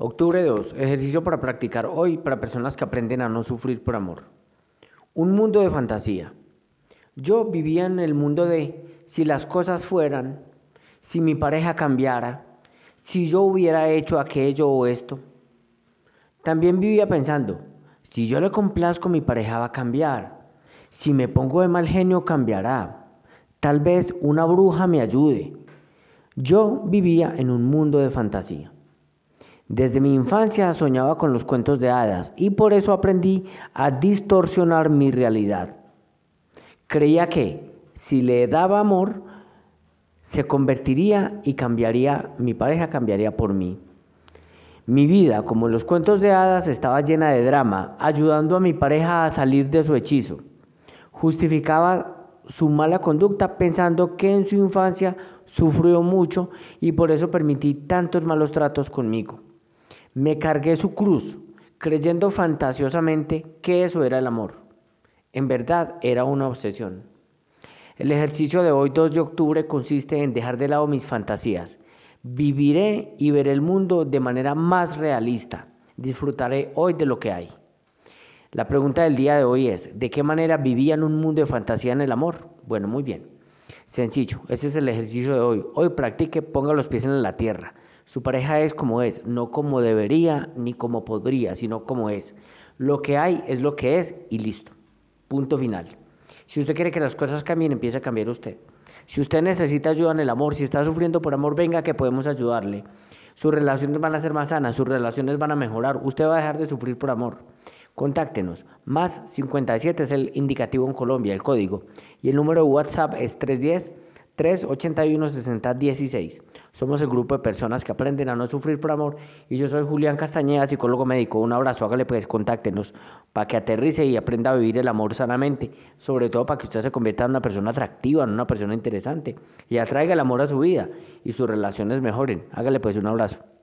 Octubre 2. Ejercicio para practicar hoy para personas que aprenden a no sufrir por amor. Un mundo de fantasía. Yo vivía en el mundo de si las cosas fueran, si mi pareja cambiara, si yo hubiera hecho aquello o esto. También vivía pensando, si yo le complazco mi pareja va a cambiar, si me pongo de mal genio cambiará, tal vez una bruja me ayude. Yo vivía en un mundo de fantasía. Desde mi infancia soñaba con los cuentos de hadas y por eso aprendí a distorsionar mi realidad. Creía que si le daba amor, se convertiría y cambiaría, mi pareja cambiaría por mí. Mi vida, como los cuentos de hadas, estaba llena de drama, ayudando a mi pareja a salir de su hechizo. Justificaba su mala conducta pensando que en su infancia sufrió mucho y por eso permití tantos malos tratos conmigo. Me cargué su cruz, creyendo fantasiosamente que eso era el amor. En verdad era una obsesión. El ejercicio de hoy 2 de octubre consiste en dejar de lado mis fantasías. Viviré y veré el mundo de manera más realista. Disfrutaré hoy de lo que hay. La pregunta del día de hoy es, ¿de qué manera vivía en un mundo de fantasía en el amor? Bueno, muy bien. Sencillo, ese es el ejercicio de hoy. Hoy practique, ponga los pies en la tierra. Su pareja es como es, no como debería ni como podría, sino como es. Lo que hay es lo que es y listo. Punto final. Si usted quiere que las cosas cambien, empiece a cambiar usted. Si usted necesita ayuda en el amor, si está sufriendo por amor, venga que podemos ayudarle. Sus relaciones van a ser más sanas, sus relaciones van a mejorar. Usted va a dejar de sufrir por amor. Contáctenos. Más 57 es el indicativo en Colombia, el código. Y el número de WhatsApp es 310. 381 60 16. Somos el grupo de personas que aprenden a no sufrir por amor. Y yo soy Julián Castañeda, psicólogo médico. Un abrazo, hágale pues, contáctenos para que aterrice y aprenda a vivir el amor sanamente. Sobre todo para que usted se convierta en una persona atractiva, en una persona interesante. Y atraiga el amor a su vida y sus relaciones mejoren. Hágale pues un abrazo.